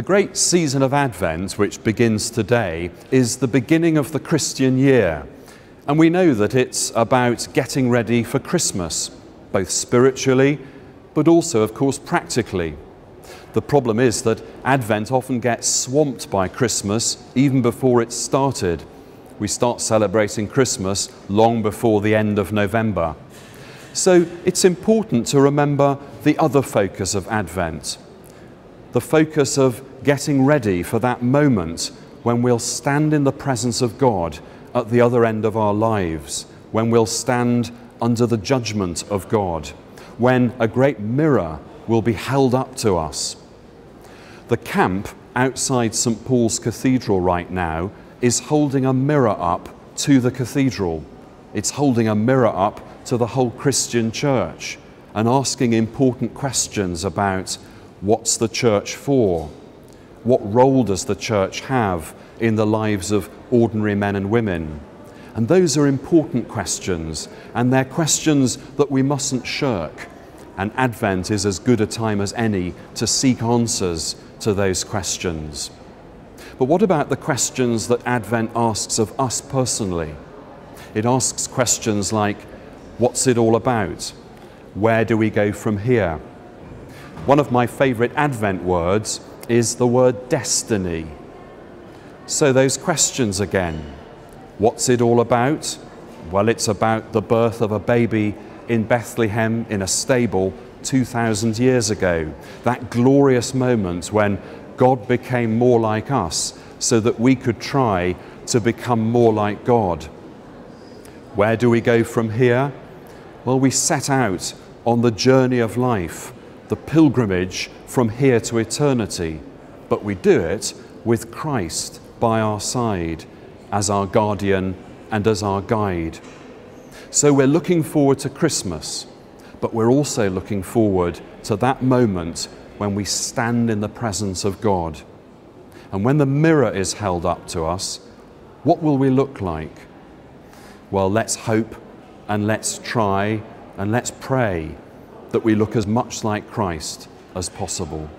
The great season of Advent, which begins today, is the beginning of the Christian year. And we know that it's about getting ready for Christmas, both spiritually, but also, of course, practically. The problem is that Advent often gets swamped by Christmas even before it started. We start celebrating Christmas long before the end of November. So it's important to remember the other focus of Advent, the focus of getting ready for that moment when we'll stand in the presence of God at the other end of our lives, when we'll stand under the judgment of God, when a great mirror will be held up to us. The camp outside St Paul's Cathedral right now is holding a mirror up to the cathedral. It's holding a mirror up to the whole Christian church and asking important questions about What's the church for? What role does the church have in the lives of ordinary men and women? And those are important questions, and they're questions that we mustn't shirk. And Advent is as good a time as any to seek answers to those questions. But what about the questions that Advent asks of us personally? It asks questions like What's it all about? Where do we go from here? One of my favorite Advent words is the word destiny. So, those questions again. What's it all about? Well, it's about the birth of a baby in Bethlehem in a stable 2,000 years ago. That glorious moment when God became more like us so that we could try to become more like God. Where do we go from here? Well, we set out on the journey of life the pilgrimage from here to eternity, but we do it with Christ by our side as our guardian and as our guide. So we're looking forward to Christmas, but we're also looking forward to that moment when we stand in the presence of God. And when the mirror is held up to us, what will we look like? Well, let's hope and let's try and let's pray that we look as much like Christ as possible.